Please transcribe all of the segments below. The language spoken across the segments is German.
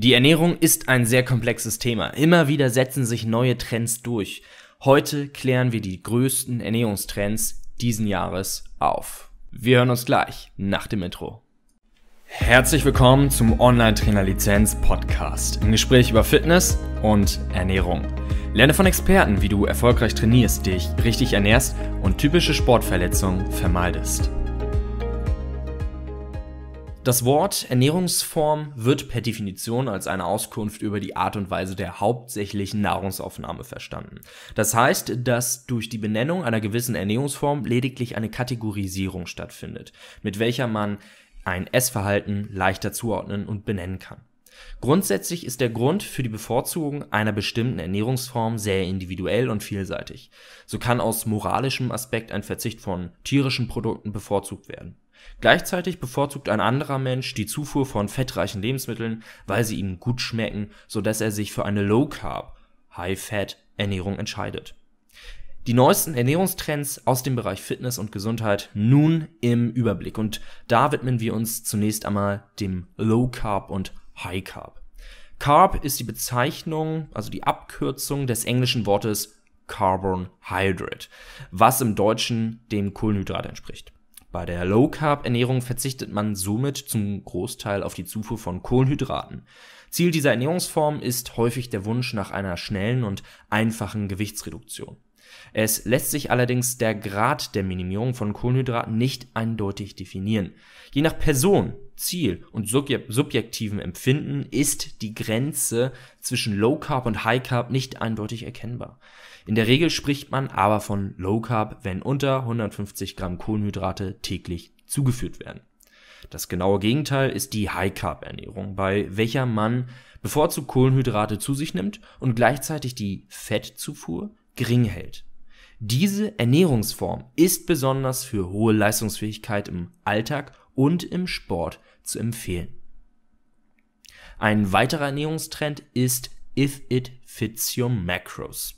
Die Ernährung ist ein sehr komplexes Thema. Immer wieder setzen sich neue Trends durch. Heute klären wir die größten Ernährungstrends diesen Jahres auf. Wir hören uns gleich nach dem Intro. Herzlich willkommen zum Online-Trainer-Lizenz-Podcast im Gespräch über Fitness und Ernährung. Lerne von Experten, wie du erfolgreich trainierst, dich richtig ernährst und typische Sportverletzungen vermeidest. Das Wort Ernährungsform wird per Definition als eine Auskunft über die Art und Weise der hauptsächlichen Nahrungsaufnahme verstanden. Das heißt, dass durch die Benennung einer gewissen Ernährungsform lediglich eine Kategorisierung stattfindet, mit welcher man ein Essverhalten leichter zuordnen und benennen kann. Grundsätzlich ist der Grund für die Bevorzugung einer bestimmten Ernährungsform sehr individuell und vielseitig. So kann aus moralischem Aspekt ein Verzicht von tierischen Produkten bevorzugt werden. Gleichzeitig bevorzugt ein anderer Mensch die Zufuhr von fettreichen Lebensmitteln, weil sie ihm gut schmecken, so dass er sich für eine Low Carb, High Fat Ernährung entscheidet. Die neuesten Ernährungstrends aus dem Bereich Fitness und Gesundheit nun im Überblick und da widmen wir uns zunächst einmal dem Low Carb und High Carb. Carb ist die Bezeichnung, also die Abkürzung des englischen Wortes Carbon Hydrate, was im Deutschen dem Kohlenhydrat entspricht. Bei der Low Carb Ernährung verzichtet man somit zum Großteil auf die Zufuhr von Kohlenhydraten. Ziel dieser Ernährungsform ist häufig der Wunsch nach einer schnellen und einfachen Gewichtsreduktion. Es lässt sich allerdings der Grad der Minimierung von Kohlenhydraten nicht eindeutig definieren. Je nach Person Ziel und subjektivem Empfinden ist die Grenze zwischen Low Carb und High Carb nicht eindeutig erkennbar. In der Regel spricht man aber von Low Carb, wenn unter 150 Gramm Kohlenhydrate täglich zugeführt werden. Das genaue Gegenteil ist die High Carb Ernährung, bei welcher man bevorzugt Kohlenhydrate zu sich nimmt und gleichzeitig die Fettzufuhr gering hält. Diese Ernährungsform ist besonders für hohe Leistungsfähigkeit im Alltag und im Sport zu empfehlen. Ein weiterer Ernährungstrend ist If It Fits Your Macros.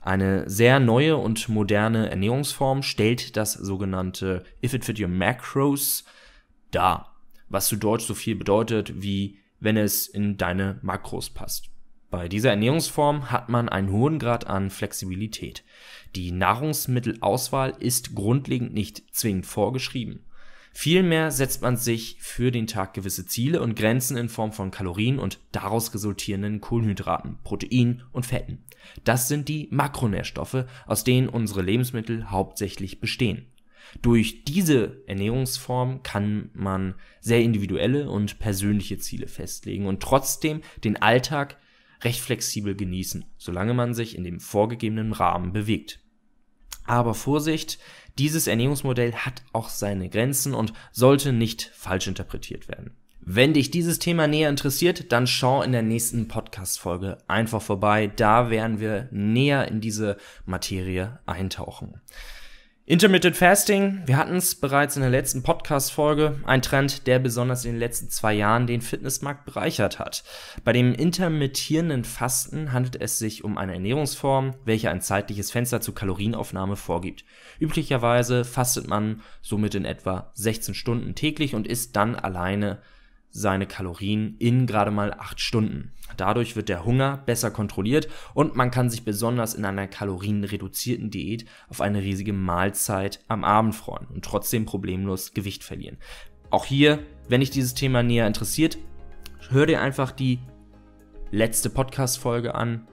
Eine sehr neue und moderne Ernährungsform stellt das sogenannte If It Fit Your Macros dar, was zu Deutsch so viel bedeutet wie wenn es in deine Makros passt. Bei dieser Ernährungsform hat man einen hohen Grad an Flexibilität. Die Nahrungsmittelauswahl ist grundlegend nicht zwingend vorgeschrieben. Vielmehr setzt man sich für den Tag gewisse Ziele und Grenzen in Form von Kalorien und daraus resultierenden Kohlenhydraten, Proteinen und Fetten. Das sind die Makronährstoffe, aus denen unsere Lebensmittel hauptsächlich bestehen. Durch diese Ernährungsform kann man sehr individuelle und persönliche Ziele festlegen und trotzdem den Alltag recht flexibel genießen, solange man sich in dem vorgegebenen Rahmen bewegt. Aber Vorsicht, dieses Ernährungsmodell hat auch seine Grenzen und sollte nicht falsch interpretiert werden. Wenn dich dieses Thema näher interessiert, dann schau in der nächsten Podcast-Folge einfach vorbei. Da werden wir näher in diese Materie eintauchen. Intermittent Fasting, wir hatten es bereits in der letzten Podcast-Folge, ein Trend, der besonders in den letzten zwei Jahren den Fitnessmarkt bereichert hat. Bei dem intermittierenden Fasten handelt es sich um eine Ernährungsform, welche ein zeitliches Fenster zur Kalorienaufnahme vorgibt. Üblicherweise fastet man somit in etwa 16 Stunden täglich und isst dann alleine seine Kalorien in gerade mal 8 Stunden. Dadurch wird der Hunger besser kontrolliert und man kann sich besonders in einer kalorienreduzierten Diät auf eine riesige Mahlzeit am Abend freuen und trotzdem problemlos Gewicht verlieren. Auch hier, wenn dich dieses Thema näher interessiert, hör dir einfach die letzte Podcast-Folge an.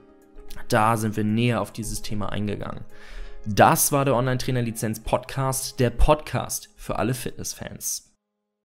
Da sind wir näher auf dieses Thema eingegangen. Das war der Online-Trainer-Lizenz-Podcast, der Podcast für alle Fitnessfans.